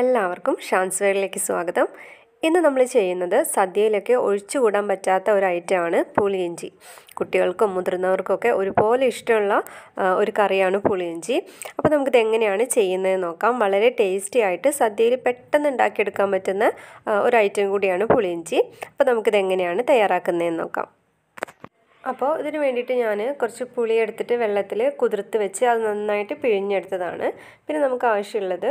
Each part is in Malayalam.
എല്ലാവർക്കും ഷാൻസ് വേളിലേക്ക് സ്വാഗതം ഇന്ന് നമ്മൾ ചെയ്യുന്നത് സദ്യയിലൊക്കെ ഒഴിച്ചുകൂടാൻ പറ്റാത്ത ഒരു ഐറ്റമാണ് പുളിയിഞ്ചി കുട്ടികൾക്കും മുതിർന്നവർക്കൊക്കെ ഒരുപോലെ ഇഷ്ടമുള്ള ഒരു കറിയാണ് പുളിയിഞ്ചി അപ്പോൾ നമുക്കിത് എങ്ങനെയാണ് ചെയ്യുന്നത് നോക്കാം വളരെ ടേസ്റ്റി ആയിട്ട് സദ്യയിൽ പെട്ടെന്ന് ഉണ്ടാക്കിയെടുക്കാൻ പറ്റുന്ന ഒരു ഐറ്റം കൂടിയാണ് പുളിയിഞ്ചി അപ്പോൾ നമുക്കിത് എങ്ങനെയാണ് തയ്യാറാക്കുന്നതെന്ന് നോക്കാം അപ്പോൾ ഇതിന് വേണ്ടിയിട്ട് ഞാൻ കുറച്ച് പുളി എടുത്തിട്ട് വെള്ളത്തിൽ കുതിർത്ത് വെച്ച് അത് നന്നായിട്ട് പിഴിഞ്ഞെടുത്തതാണ് പിന്നെ നമുക്ക് ആവശ്യമുള്ളത്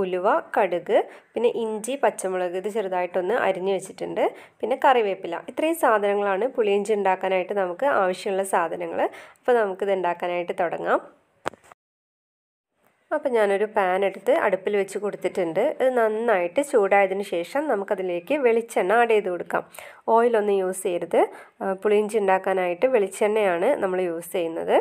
ഉലുവ കടുക് പിന്നെ ഇഞ്ചി പച്ചമുളക് ഇത് ചെറുതായിട്ടൊന്ന് അരിഞ്ഞു വെച്ചിട്ടുണ്ട് പിന്നെ കറിവേപ്പില ഇത്രയും സാധനങ്ങളാണ് പുളിയിഞ്ചി ഉണ്ടാക്കാനായിട്ട് നമുക്ക് ആവശ്യമുള്ള സാധനങ്ങൾ അപ്പോൾ നമുക്കിത് ഉണ്ടാക്കാനായിട്ട് തുടങ്ങാം അപ്പോൾ ഞാനൊരു പാൻ എടുത്ത് അടുപ്പിൽ വെച്ച് കൊടുത്തിട്ടുണ്ട് ഇത് നന്നായിട്ട് ചൂടായതിന് ശേഷം നമുക്കതിലേക്ക് വെളിച്ചെണ്ണ ആഡ് ചെയ്ത് കൊടുക്കാം ഓയിലൊന്നും യൂസ് ചെയ്യരുത് പുളിയിഞ്ചി ഉണ്ടാക്കാനായിട്ട് വെളിച്ചെണ്ണയാണ് നമ്മൾ യൂസ് ചെയ്യുന്നത്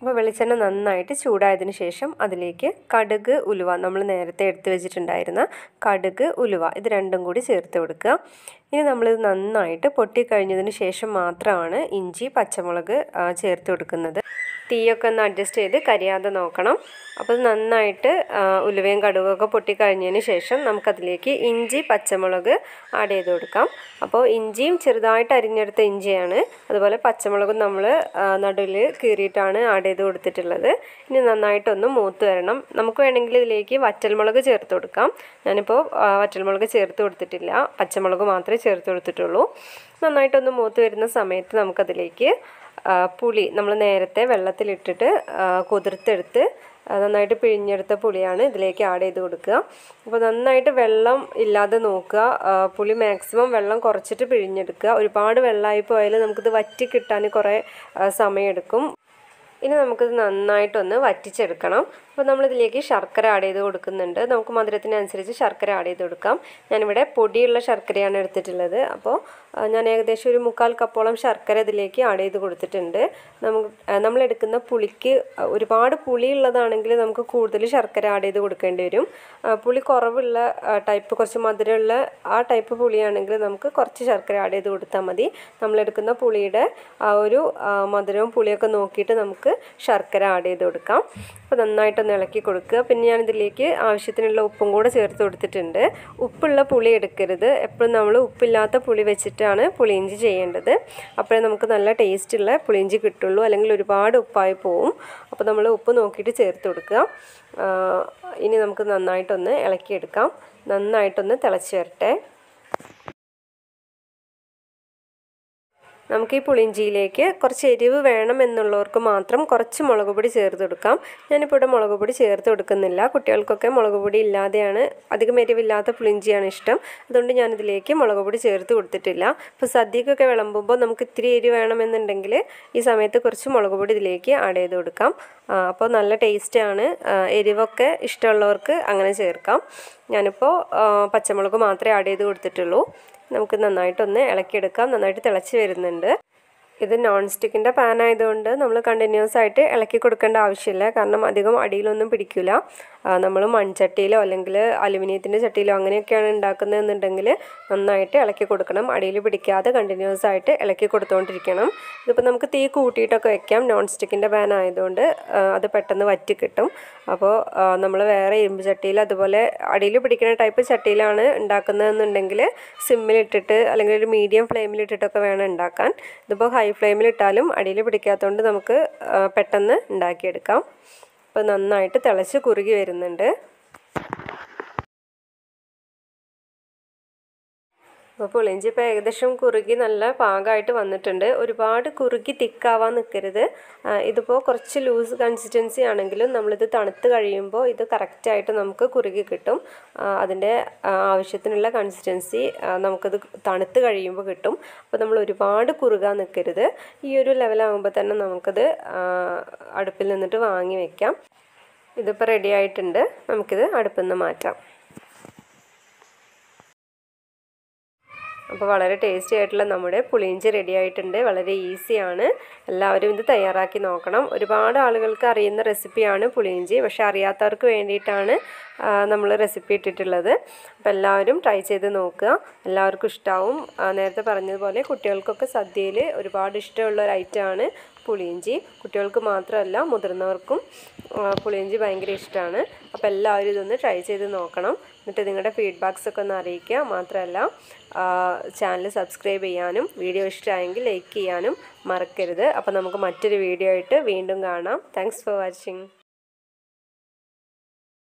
അപ്പോൾ വെളിച്ചെണ്ണ നന്നായിട്ട് ചൂടായതിന് ശേഷം അതിലേക്ക് കടുക് ഉലുവ നമ്മൾ നേരത്തെ എടുത്ത് വെച്ചിട്ടുണ്ടായിരുന്ന കടുക് ഉലുവ ഇത് രണ്ടും കൂടി ചേർത്ത് കൊടുക്കുക ഇനി നമ്മളിത് നന്നായിട്ട് പൊട്ടിക്കഴിഞ്ഞതിന് ശേഷം മാത്രമാണ് ഇഞ്ചി പച്ചമുളക് ചേർത്ത് കൊടുക്കുന്നത് തീയൊക്കെ ഒന്ന് അഡ്ജസ്റ്റ് ചെയ്ത് കരിയാതെ നോക്കണം അപ്പോൾ നന്നായിട്ട് ഉലുവയും കടുകൊക്കെ പൊട്ടിക്കഴിഞ്ഞതിന് ശേഷം നമുക്കതിലേക്ക് ഇഞ്ചി പച്ചമുളക് ആഡ് ചെയ്ത് കൊടുക്കാം അപ്പോൾ ഇഞ്ചിയും ചെറുതായിട്ട് അരിഞ്ഞെടുത്ത ഇഞ്ചിയാണ് അതുപോലെ പച്ചമുളകും നമ്മൾ നടുവിൽ കീറിയിട്ടാണ് ആഡ് ചെയ്ത് കൊടുത്തിട്ടുള്ളത് ഇനി നന്നായിട്ടൊന്ന് മൂത്ത് വരണം നമുക്ക് വേണമെങ്കിൽ ഇതിലേക്ക് വറ്റൽമുളക് ചേർത്ത് കൊടുക്കാം ഞാനിപ്പോൾ വറ്റൽമുളക് ചേർത്ത് കൊടുത്തിട്ടില്ല പച്ചമുളക് മാത്രമേ ചേർത്ത് കൊടുത്തിട്ടുള്ളൂ നന്നായിട്ടൊന്ന് മൂത്ത് വരുന്ന സമയത്ത് നമുക്കതിലേക്ക് പുളി നമ്മൾ നേരത്തെ വെള്ളത്തിലിട്ടിട്ട് കുതിർത്തെടുത്ത് നന്നായിട്ട് പിഴിഞ്ഞെടുത്ത പുളിയാണ് ഇതിലേക്ക് ആഡ് ചെയ്ത് കൊടുക്കുക അപ്പോൾ നന്നായിട്ട് വെള്ളം ഇല്ലാതെ നോക്കുക പുളി മാക്സിമം വെള്ളം കുറച്ചിട്ട് പിഴിഞ്ഞെടുക്കുക ഒരുപാട് വെള്ളമായി പോയാൽ നമുക്കിത് വറ്റി കിട്ടാൻ കുറേ സമയമെടുക്കും ഇനി നമുക്കിത് നന്നായിട്ടൊന്ന് വറ്റിച്ചെടുക്കണം അപ്പോൾ നമ്മളിതിലേക്ക് ശർക്കര ആഡ് ചെയ്ത് കൊടുക്കുന്നുണ്ട് നമുക്ക് മധുരത്തിനനുസരിച്ച് ശർക്കര ആഡ് ചെയ്ത് കൊടുക്കാം ഞാനിവിടെ പൊടിയുള്ള ശർക്കരയാണ് എടുത്തിട്ടുള്ളത് അപ്പോൾ ഞാൻ ഏകദേശം ഒരു മുക്കാൽ കപ്പോളം ശർക്കര ഇതിലേക്ക് ആഡ് ചെയ്ത് കൊടുത്തിട്ടുണ്ട് നമുക്ക് നമ്മളെടുക്കുന്ന പുളിക്ക് ഒരുപാട് പുളിയുള്ളതാണെങ്കിൽ നമുക്ക് കൂടുതൽ ശർക്കര ആഡ് ചെയ്ത് കൊടുക്കേണ്ടി വരും പുളി കുറവുള്ള ടൈപ്പ് കുറച്ച് മധുരമുള്ള ആ ടൈപ്പ് പുളിയാണെങ്കിൽ നമുക്ക് കുറച്ച് ശർക്കര ആഡ് ചെയ്ത് കൊടുത്താൽ മതി നമ്മളെടുക്കുന്ന പുളിയുടെ ആ ഒരു മധുരവും പുളിയൊക്കെ നോക്കിയിട്ട് നമുക്ക് ശർക്കര ആഡ് ചെയ്ത് കൊടുക്കാം അപ്പോൾ നന്നായിട്ട് ഒന്ന് ഇളക്കി കൊടുക്കുക പിന്നെ ഞാൻ ഇതിലേക്ക് ആവശ്യത്തിനുള്ള ഉപ്പും കൂടെ ചേർത്ത് കൊടുത്തിട്ടുണ്ട് ഉപ്പുള്ള പുളി എടുക്കരുത് എപ്പോഴും നമ്മൾ ഉപ്പില്ലാത്ത പുളി വെച്ചിട്ടാണ് പുളിയിഞ്ചി ചെയ്യേണ്ടത് അപ്പോഴേ നമുക്ക് നല്ല ടേസ്റ്റുള്ള പുളിയിഞ്ചി കിട്ടുള്ളൂ അല്ലെങ്കിൽ ഒരുപാട് ഉപ്പായി പോവും അപ്പോൾ നമ്മൾ ഉപ്പ് നോക്കിയിട്ട് ചേർത്ത് കൊടുക്കുക ഇനി നമുക്ക് നന്നായിട്ടൊന്ന് ഇളക്കിയെടുക്കാം നന്നായിട്ടൊന്ന് തിളച്ച് വരട്ടെ നമുക്ക് ഈ പുളിഞ്ചിയിലേക്ക് കുറച്ച് എരിവ് വേണം എന്നുള്ളവർക്ക് മാത്രം കുറച്ച് മുളക് പൊടി ചേർത്ത് കൊടുക്കാം ഞാനിപ്പോൾ ഇവിടെ മുളക് പൊടി ചേർത്ത് കൊടുക്കുന്നില്ല കുട്ടികൾക്കൊക്കെ മുളക് പൊടി ഇല്ലാതെയാണ് അധികം എരിവില്ലാത്ത പുളിഞ്ചിയാണ് ഇഷ്ടം അതുകൊണ്ട് ഞാനിതിലേക്ക് മുളക് പൊടി ചേർത്ത് കൊടുത്തിട്ടില്ല അപ്പോൾ സദ്യക്കൊക്കെ വിളമ്പുമ്പോൾ നമുക്ക് ഇത്തിരി എരിവ് വേണമെന്നുണ്ടെങ്കിൽ ഈ സമയത്ത് കുറച്ച് മുളക് പൊടി ഇതിലേക്ക് ആഡ് ചെയ്ത് കൊടുക്കാം അപ്പോൾ നല്ല ടേസ്റ്റാണ് എരിവൊക്കെ ഇഷ്ടമുള്ളവർക്ക് അങ്ങനെ ചേർക്കാം ഞാനിപ്പോൾ പച്ചമുളക് മാത്രമേ ആഡ് ചെയ്ത് കൊടുത്തിട്ടുള്ളൂ നമുക്ക് നന്നായിട്ടൊന്ന് ഇളക്കിയെടുക്കാം നന്നായിട്ട് തിളച്ച് വരുന്നുണ്ട് ഇത് നോൺ സ്റ്റിക്കിൻ്റെ പാൻ ആയതുകൊണ്ട് നമ്മൾ കണ്ടിന്യൂസ് ആയിട്ട് ഇളക്കി കൊടുക്കേണ്ട ആവശ്യമില്ല കാരണം അധികം അടിയിലൊന്നും പിടിക്കില്ല നമ്മൾ മൺചട്ടിയിലോ അല്ലെങ്കിൽ അലുമിനിയത്തിൻ്റെ ചട്ടിയിലോ അങ്ങനെയൊക്കെയാണ് ഉണ്ടാക്കുന്നതെന്നുണ്ടെങ്കിൽ നന്നായിട്ട് ഇളക്കി കൊടുക്കണം അടിയിൽ പിടിക്കാതെ കണ്ടിന്യൂസ് ആയിട്ട് ഇളക്കി കൊടുത്തുകൊണ്ടിരിക്കണം ഇതിപ്പോൾ നമുക്ക് തീ കൂട്ടിയിട്ടൊക്കെ വെക്കാം നോൺ സ്റ്റിക്കിൻ്റെ പാൻ ആയതുകൊണ്ട് അത് പെട്ടെന്ന് വറ്റി കിട്ടും അപ്പോൾ നമ്മൾ വേറെ ഇരുമ്പ് ചട്ടിയിൽ അതുപോലെ അടിയിൽ പിടിക്കുന്ന ടൈപ്പ് ചട്ടിയിലാണ് ഉണ്ടാക്കുന്നതെന്നുണ്ടെങ്കിൽ സിമ്മിലിട്ടിട്ട് അല്ലെങ്കിൽ ഒരു മീഡിയം ഫ്ലെയിമിലിട്ടിട്ടൊക്കെ വേണം ഉണ്ടാക്കാൻ ഇതിപ്പോൾ ഹൈ ഹൈ ഫ്ലെയിമിലിട്ടാലും അടിയിൽ പിടിക്കാത്തതുകൊണ്ട് നമുക്ക് പെട്ടെന്ന് ഉണ്ടാക്കിയെടുക്കാം അപ്പോൾ നന്നായിട്ട് തിളച്ച് കുറുകി വരുന്നുണ്ട് അപ്പോൾ പുളിഞ്ചി ഇപ്പോൾ ഏകദേശം കുറുകി നല്ല പാകമായിട്ട് വന്നിട്ടുണ്ട് ഒരുപാട് കുറുകി തിക്കാവാൻ നിൽക്കരുത് ഇതിപ്പോൾ കുറച്ച് ലൂസ് കൺസിസ്റ്റൻസി ആണെങ്കിലും നമ്മളിത് തണുത്ത് കഴിയുമ്പോൾ ഇത് കറക്റ്റായിട്ട് നമുക്ക് കുറുകി കിട്ടും അതിൻ്റെ ആവശ്യത്തിനുള്ള കൺസിസ്റ്റൻസി നമുക്കത് തണുത്ത് കഴിയുമ്പോൾ കിട്ടും അപ്പോൾ നമ്മൾ ഒരുപാട് കുറുകാൻ നിൽക്കരുത് ഈ ഒരു ലെവലാകുമ്പോൾ തന്നെ നമുക്കത് അടുപ്പിൽ നിന്നിട്ട് വാങ്ങി വയ്ക്കാം ഇതിപ്പോൾ റെഡി ആയിട്ടുണ്ട് നമുക്കിത് അടുപ്പിൽ നിന്ന് മാറ്റാം അപ്പോൾ വളരെ ടേസ്റ്റി ആയിട്ടുള്ള നമ്മുടെ പുളിയിഞ്ചി റെഡി ആയിട്ടുണ്ട് വളരെ ഈസിയാണ് എല്ലാവരും ഇത് തയ്യാറാക്കി നോക്കണം ഒരുപാട് ആളുകൾക്ക് അറിയുന്ന റെസിപ്പിയാണ് പുളിയിഞ്ചി പക്ഷേ അറിയാത്തവർക്ക് വേണ്ടിയിട്ടാണ് നമ്മൾ റെസിപ്പി ഇട്ടിട്ടുള്ളത് അപ്പോൾ എല്ലാവരും ട്രൈ ചെയ്ത് നോക്കുക എല്ലാവർക്കും ഇഷ്ടമാവും നേരത്തെ പറഞ്ഞതുപോലെ കുട്ടികൾക്കൊക്കെ സദ്യയിൽ ഒരുപാട് ഇഷ്ടമുള്ള ഒരു ഐറ്റമാണ് പുളിയിഞ്ചി കുട്ടികൾക്ക് മാത്രമല്ല മുതിർന്നവർക്കും പുളിയിഞ്ചി ഭയങ്കര ഇഷ്ടമാണ് അപ്പോൾ എല്ലാവരും ഇതൊന്ന് ട്രൈ ചെയ്ത് നോക്കണം എന്നിട്ട് നിങ്ങളുടെ ഫീഡ്ബാക്സ് ഒക്കെ ഒന്ന് അറിയിക്കുക മാത്രമല്ല ചാനൽ സബ്സ്ക്രൈബ് ചെയ്യാനും വീഡിയോ ഇഷ്ടമായെങ്കിൽ ലൈക്ക് ചെയ്യാനും മറക്കരുത് അപ്പോൾ നമുക്ക് മറ്റൊരു വീഡിയോ ആയിട്ട് വീണ്ടും കാണാം താങ്ക്സ് ഫോർ വാച്ചിങ്